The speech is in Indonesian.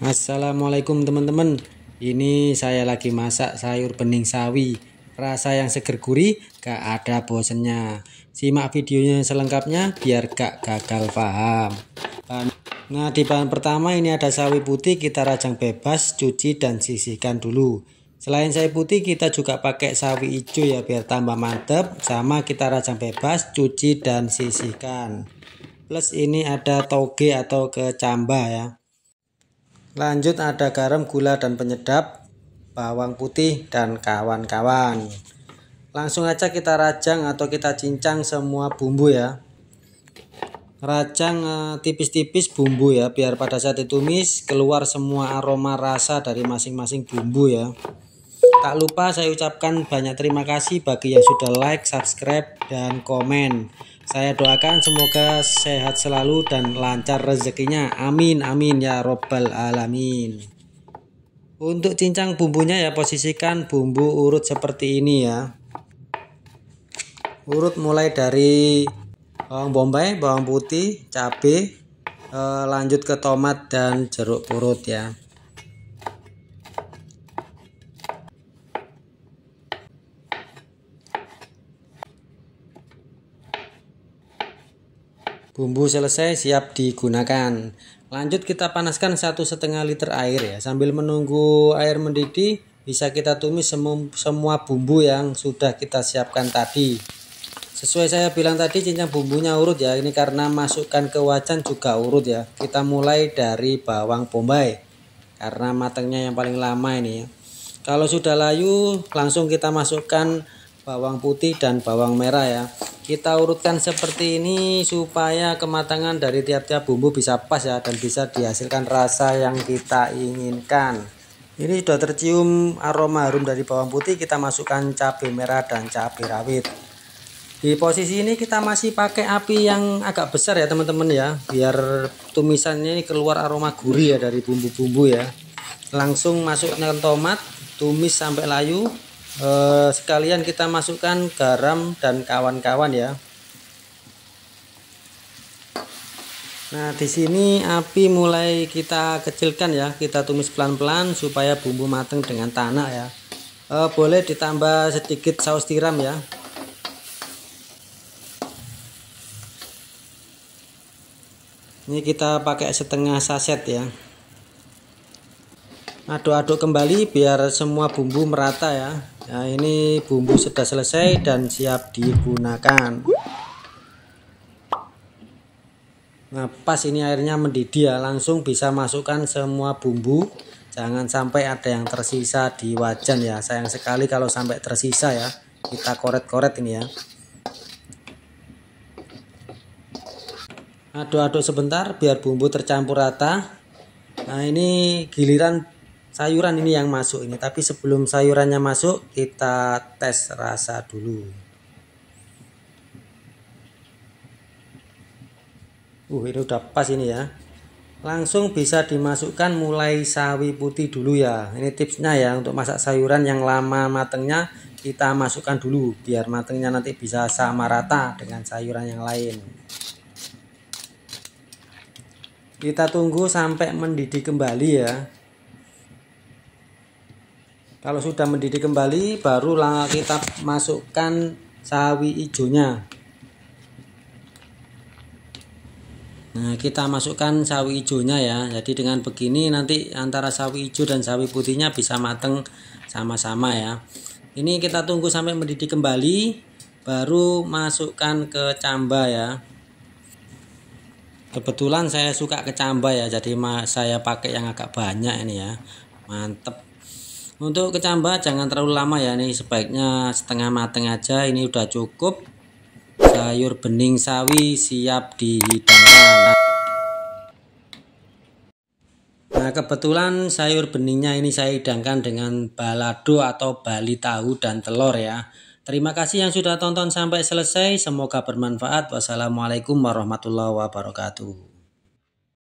Assalamualaikum teman-teman Ini saya lagi masak sayur bening sawi Rasa yang seger gurih gak ada bosennya Simak videonya selengkapnya biar gak gagal paham Nah di bahan pertama ini ada sawi putih kita rajang bebas cuci dan sisihkan dulu Selain sawi putih kita juga pakai sawi hijau ya biar tambah mantep Sama kita rajang bebas cuci dan sisihkan Plus ini ada toge atau kecambah ya Lanjut ada garam, gula, dan penyedap, bawang putih, dan kawan-kawan. Langsung aja kita rajang atau kita cincang semua bumbu ya. Rajang eh, tipis-tipis bumbu ya, biar pada saat ditumis keluar semua aroma rasa dari masing-masing bumbu ya. Tak lupa saya ucapkan banyak terima kasih bagi yang sudah like, subscribe, dan komen. Saya doakan semoga sehat selalu dan lancar rezekinya. Amin, amin ya robbal alamin. Untuk cincang bumbunya ya posisikan bumbu urut seperti ini ya. Urut mulai dari bawang bombay, bawang putih, cabai, eh, lanjut ke tomat dan jeruk purut ya. Bumbu selesai siap digunakan. Lanjut kita panaskan satu setengah liter air ya. Sambil menunggu air mendidih, bisa kita tumis semu semua bumbu yang sudah kita siapkan tadi. Sesuai saya bilang tadi, cincang bumbunya urut ya. Ini karena masukkan ke wajan juga urut ya. Kita mulai dari bawang bombay karena matangnya yang paling lama ini. Ya. Kalau sudah layu, langsung kita masukkan bawang putih dan bawang merah ya kita urutkan seperti ini supaya kematangan dari tiap-tiap bumbu bisa pas ya dan bisa dihasilkan rasa yang kita inginkan ini sudah tercium aroma harum dari bawang putih kita masukkan cabai merah dan cabai rawit di posisi ini kita masih pakai api yang agak besar ya teman-teman ya biar tumisannya ini keluar aroma gurih ya dari bumbu-bumbu ya langsung masukkan tomat tumis sampai layu Eh, sekalian kita masukkan garam dan kawan-kawan ya Nah, di sini api mulai kita kecilkan ya. Kita tumis pelan-pelan supaya bumbu matang dengan tanah ya. E, boleh ditambah sedikit saus tiram ya. Ini kita pakai setengah saset ya. Aduk-aduk kembali biar semua bumbu merata ya. Nah, ini bumbu sudah selesai dan siap digunakan. Nah, pas ini airnya mendidih ya, langsung bisa masukkan semua bumbu. Jangan sampai ada yang tersisa di wajan ya. Sayang sekali kalau sampai tersisa ya. Kita korek koret ini ya. Aduk-aduk sebentar biar bumbu tercampur rata. Nah, ini giliran sayuran ini yang masuk ini tapi sebelum sayurannya masuk kita tes rasa dulu uh ini udah pas ini ya langsung bisa dimasukkan mulai sawi putih dulu ya ini tipsnya ya untuk masak sayuran yang lama matengnya kita masukkan dulu biar matengnya nanti bisa sama rata dengan sayuran yang lain kita tunggu sampai mendidih kembali ya kalau sudah mendidih kembali baru langkah kita masukkan sawi hijaunya nah kita masukkan sawi hijaunya ya jadi dengan begini nanti antara sawi hijau dan sawi putihnya bisa mateng sama-sama ya ini kita tunggu sampai mendidih kembali baru masukkan ke camba ya kebetulan saya suka kecamba ya jadi saya pakai yang agak banyak ini ya mantep untuk kecambah jangan terlalu lama ya ini sebaiknya setengah mateng aja ini udah cukup. Sayur bening sawi siap dihidangkan. Nah kebetulan sayur beningnya ini saya hidangkan dengan balado atau bali tahu dan telur ya. Terima kasih yang sudah tonton sampai selesai. Semoga bermanfaat. Wassalamualaikum warahmatullahi wabarakatuh.